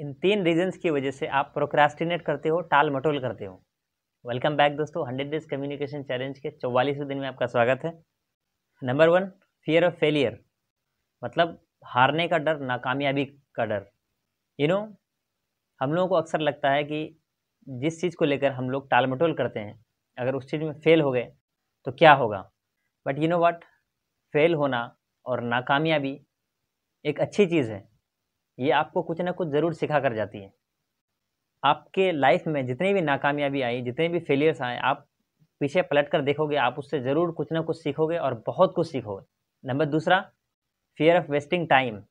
इन तीन रीजंस की वजह से आप प्रोक्रास्टिनेट करते हो टाल मटोल करते हो वेलकम बैक दोस्तों हंड्रेड डेज कम्युनिकेशन चैलेंज के चौवालीसवें दिन में आपका स्वागत है number one fear of failure मतलब हारने का डर नाकामयाबी का डर यू नो हम लोगों को अक्सर लगता है कि जिस चीज़ को लेकर हम लोग टाल मटोल करते हैं अगर उस चीज़ में फ़ेल हो गए तो क्या होगा but you know what fail होना और नाकामयाबी एक अच्छी चीज़ है ये आपको कुछ ना कुछ ज़रूर सिखा कर जाती है आपके लाइफ में जितनी भी नाकामयाबी आई जितने भी फेलियर्स आए आप पीछे पलट कर देखोगे आप उससे ज़रूर कुछ ना कुछ सीखोगे और बहुत कुछ सीखोगे नंबर दूसरा फियर ऑफ वेस्टिंग टाइम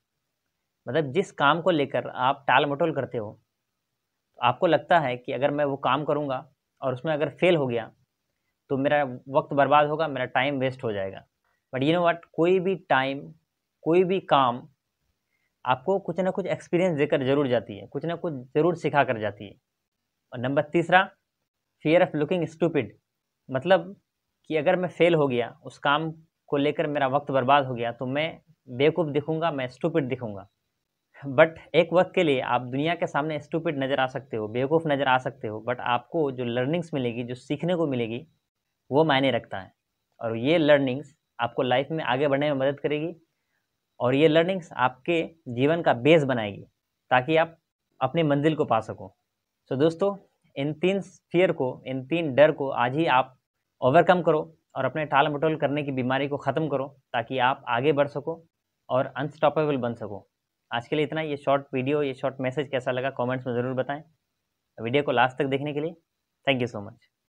मतलब जिस काम को लेकर आप टाल मटोल करते हो तो आपको लगता है कि अगर मैं वो काम करूँगा और उसमें अगर फेल हो गया तो मेरा वक्त बर्बाद होगा मेरा टाइम वेस्ट हो जाएगा बट यू नो वट कोई भी टाइम कोई भी काम आपको कुछ ना कुछ एक्सपीरियंस देकर जरूर जाती है कुछ ना कुछ जरूर सिखा कर जाती है और नंबर तीसरा फियर ऑफ लुकिंग स्टूपिड मतलब कि अगर मैं फेल हो गया उस काम को लेकर मेरा वक्त बर्बाद हो गया तो मैं बेवकूफ़ दिखूंगा मैं स्टूपिड दिखूंगा बट एक वक्त के लिए आप दुनिया के सामने स्टूपिड नज़र आ सकते हो बेवकूफ़ नज़र आ सकते हो बट आपको जो लर्निंग्स मिलेगी जो सीखने को मिलेगी वो मायने रखता है और ये लर्निंग्स आपको लाइफ में आगे बढ़ने में मदद करेगी और ये लर्निंग्स आपके जीवन का बेस बनाएगी ताकि आप अपनी मंजिल को पा सको सो so, दोस्तों इन तीन फियर को इन तीन डर को आज ही आप ओवरकम करो और अपने टाल मटोल करने की बीमारी को ख़त्म करो ताकि आप आगे बढ़ सको और अनस्टॉपेबल बन सको आज के लिए इतना ये शॉर्ट वीडियो ये शॉर्ट मैसेज कैसा लगा कमेंट्स में ज़रूर बताएं वीडियो को लास्ट तक देखने के लिए थैंक यू सो मच